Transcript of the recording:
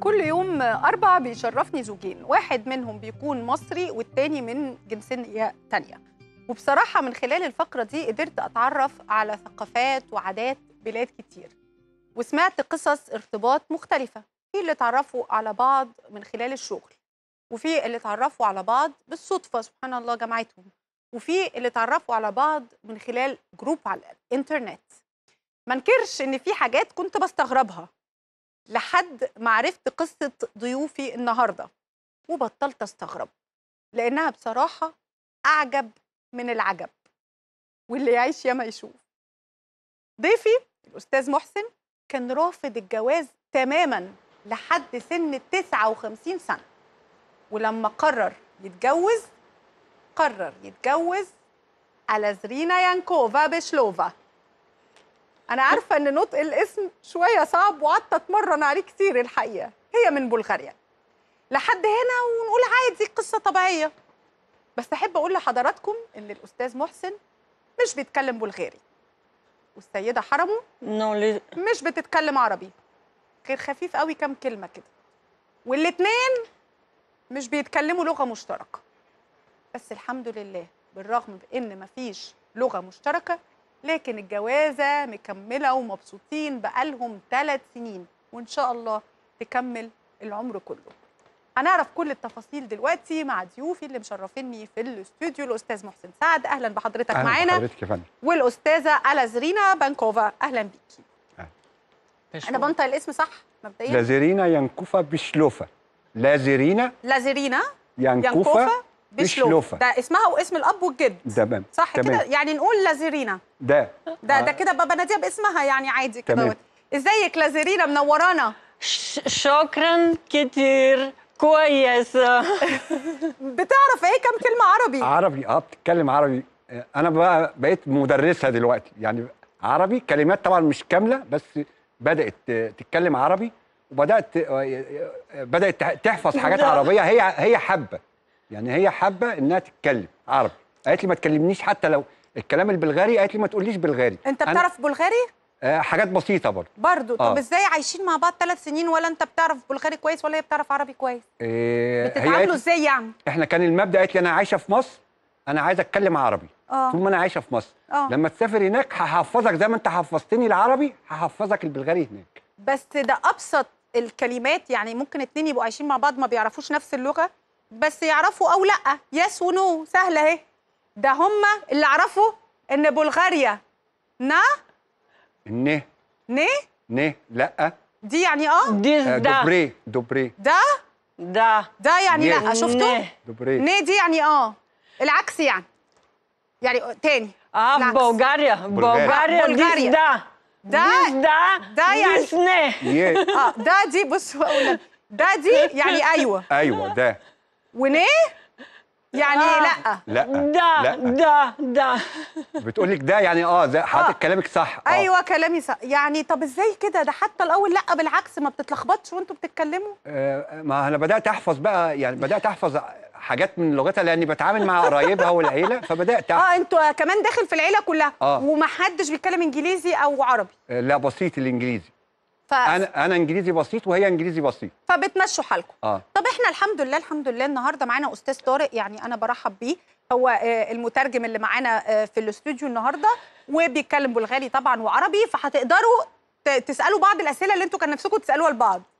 كل يوم أربعة بيشرفني زوجين واحد منهم بيكون مصري والتاني من جنسية تانية وبصراحة من خلال الفقرة دي قدرت أتعرف على ثقافات وعادات بلاد كتير وسمعت قصص ارتباط مختلفة في اللي اتعرفوا على بعض من خلال الشغل وفي اللي اتعرفوا على بعض بالصدفة سبحان الله جمعتهم وفي اللي اتعرفوا على بعض من خلال جروب على الانترنت ما انكرش ان في حاجات كنت بستغربها لحد ما عرفت قصه ضيوفي النهارده وبطلت استغرب لانها بصراحه اعجب من العجب واللي يعيش ياما يشوف ضيفي الاستاذ محسن كان رافض الجواز تماما لحد سن 59 سنه ولما قرر يتجوز قرر يتجوز على زرينا يانكوفا بشلوفا انا عارفه ان نطق الاسم شويه صعب وقعدت اتمرن عليه كتير الحقيقه هي من بلغاريا لحد هنا ونقول عادي قصه طبيعيه بس احب اقول لحضراتكم ان الاستاذ محسن مش بيتكلم بلغاري والسيده حرمه مش بتتكلم عربي غير خفيف قوي كام كلمه كده والاثنين مش بيتكلموا لغه مشتركه بس الحمد لله بالرغم بان مفيش لغه مشتركه لكن الجوازه مكمله ومبسوطين بقالهم ثلاث سنين وان شاء الله تكمل العمر كله هنعرف كل التفاصيل دلوقتي مع ضيوفي اللي مشرفيني في الاستوديو الاستاذ محسن سعد اهلا بحضرتك أهلا معانا بحضرتك يا فندم والاستاذه الازرينا بانكوفا اهلا بيكي أهلا. انا بنطق الاسم صح مبدئيا لازرينا ينكوفا بشلوفا لازرينا لازرينا ينكوفا بشلوفه ده اسمها واسم الاب والجد تمام صح كده يعني نقول لازرينا ده ده ده آه. كده بناديها باسمها يعني عادي كده ازيك لازرينا منورانا شكرا كتير كويسه بتعرف ايه كم كلمه عربي عربي اه بتتكلم عربي آه، انا بقى بقيت مدرسها دلوقتي يعني عربي كلمات طبعا مش كامله بس بدات تتكلم عربي وبدات آه، بدات تحفظ حاجات عربيه هي هي حبه يعني هي حابه انها تتكلم عربي قالت لي ما تكلمنيش حتى لو الكلام البلغاري قالت لي ما تقوليش بلغاري انت بتعرف بلغاري آه حاجات بسيطه برضه برضه آه. طب ازاي عايشين مع بعض ثلاث سنين ولا انت بتعرف بلغاري كويس ولا هي بتعرف عربي كويس إيه بتتعاملوا ازاي يعني احنا كان المبدا قالت لي انا عايشه في مصر انا عايزه اتكلم عربي آه. طول ما انا عايشه في مصر آه. لما تسافر هناك هحفظك زي ما انت حفظتني العربي هحفظك البلغاري هناك بس ده ابسط الكلمات يعني ممكن اتنين يبقوا عايشين مع بعض ما بيعرفوش نفس اللغه بس يعرفوا او لا يس ونو سهله اهي ده هم اللي عرفوا ان بلغاريا نا نه نه نه لا دي يعني اه دي ده آه، دوبري دوبري ده ده ده يعني لا شفتوا دوبري نه دي يعني اه العكس يعني يعني تاني اه بلغاريا بلغاريا بلغاريا ده ده ده ده يعني ده اه ده دي بصوا ده دي يعني ايوه ايوه ده ونيه يعني آه. لا لا ده ده ده بتقول لك ده يعني اه ده آه. حضرتك آه. كلامك صح آه. ايوه كلامي صح يعني طب ازاي كده ده حتى الاول لا بالعكس ما بتتلخبطش وانتوا بتتكلموا آه ما انا بدات احفظ بقى يعني بدات احفظ حاجات من لغتها لاني بتعامل مع قرايبها والعيله فبدات أحفظ. اه انتوا كمان داخل في العيله كلها آه. ومحدش بيتكلم انجليزي او عربي آه لا بسيط الانجليزي ف... انا انا انجليزي بسيط وهي انجليزي بسيط فبتمشوا حالكم آه. طب احنا الحمد لله الحمد لله النهارده معانا استاذ طارق يعني انا برحب بيه هو آه، المترجم اللي معانا آه، في الاستوديو النهارده وبيتكلم بلغاري طبعا وعربي فهتقدروا تسالوا بعض الاسئله اللي انتوا كان نفسكم تسالوها لبعض